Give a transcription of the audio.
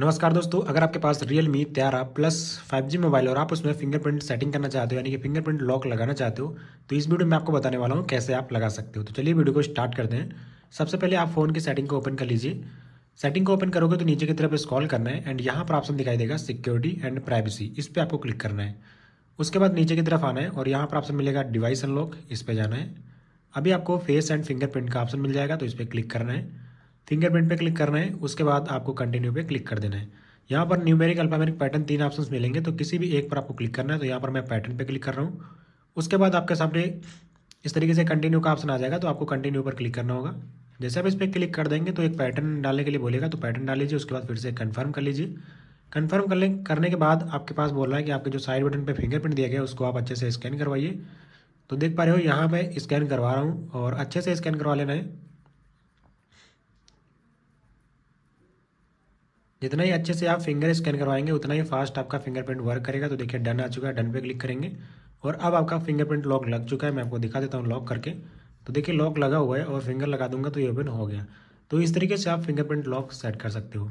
नमस्कार दोस्तों अगर आपके पास रियल मी त्यारा प्लस 5G मोबाइल और आप उसमें फिंगरप्रिंट सेटिंग करना चाहते हो यानी कि फिंगरप्रिंट लॉक लगाना चाहते हो तो इस वीडियो में आपको बताने वाला हूँ कैसे आप लगा सकते हो तो चलिए वीडियो को स्टार्ट करते हैं सबसे पहले आप फ़ोन की सेटिंग को ओपन कर लीजिए सेटिंग को ओपन करोगे तो नीचे की तरफ स्कॉल करना है एंड यहाँ पर ऑप्शन दिखाई देगा सिक्योरिटी एंड प्राइवेसी इस पर आपको क्लिक करना है उसके बाद नीचे की तरफ आना है और यहाँ पर ऑप्शन मिलेगा डिवाइस अनलॉक इस पर जाना है अभी आपको फेस एंड फिंगरप्रिंट का ऑप्शन मिल जाएगा तो इस पर क्लिक करना है फिंगरप्रिंट पे क्लिक करना है उसके बाद आपको कंटिन्यू पे क्लिक कर देना है यहाँ पर न्यूमेरिक अल्फामेरिक पैटर्न तीन ऑप्शन मिलेंगे तो किसी भी एक पर आपको क्लिक करना है तो यहाँ पर मैं पैटर्न पर क्लिक कर रहा हूँ उसके बाद आपके सामने इस तरीके से कंटिन्यू का ऑप्शन आ जाएगा तो आपको कंटिन्यू पर क्लिक करना होगा जैसे आप इस पर क्लिक कर देंगे तो एक पैटर्न डालने के लिए बोलेगा तो पैटर्न डाल लीजिए उसके बाद फिर से कन्फर्म कर लीजिए कन्फर्म करने करने के बाद आपके पास बोल रहा है कि आपके जो साइड बटन पर फिंगरप्रिंट दिया गया उसको आप अच्छे से स्कैन करवाइए तो देख पा रहे हो यहाँ मैं स्कैन करवा रहा हूँ और अच्छे से स्कैन करवा लेना है जितना ही अच्छे से आप फिंगर स्कैन करवाएंगे उतना ही फास्ट आपका फिंगरप्रिंट वर्क करेगा तो देखिए डन आ चुका है डन पे क्लिक करेंगे और अब आपका फिंगरप्रिंट लॉक लग चुका है मैं आपको दिखा देता हूँ लॉक करके तो देखिए लॉक लगा हुआ है और फिंगर लगा दूंगा तो ये ओपन हो गया तो इस तरीके से आप फिंगरप्रिंट लॉक सेट कर सकते हो